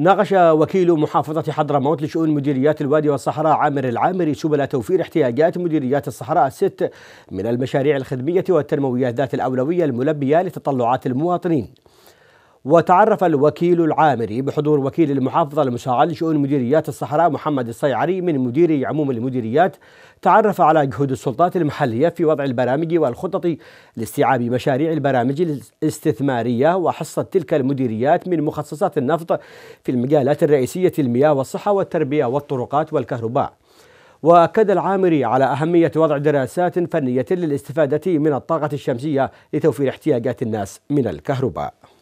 ناقش وكيل محافظة حضرموت لشؤون مديريات الوادي والصحراء عامر العامري سبل توفير احتياجات مديريات الصحراء الست من المشاريع الخدمية والتنموية ذات الأولوية الملبية لتطلعات المواطنين وتعرف الوكيل العامري بحضور وكيل المحافظة المساعد لشؤون مديريات الصحراء محمد الصيعري من مديري عموم المديريات تعرف على جهود السلطات المحلية في وضع البرامج والخطط لاستيعاب مشاريع البرامج الاستثمارية وحصة تلك المديريات من مخصصات النفط في المجالات الرئيسية المياه والصحة والتربية والطرقات والكهرباء وأكد العامري على أهمية وضع دراسات فنية للاستفادة من الطاقة الشمسية لتوفير احتياجات الناس من الكهرباء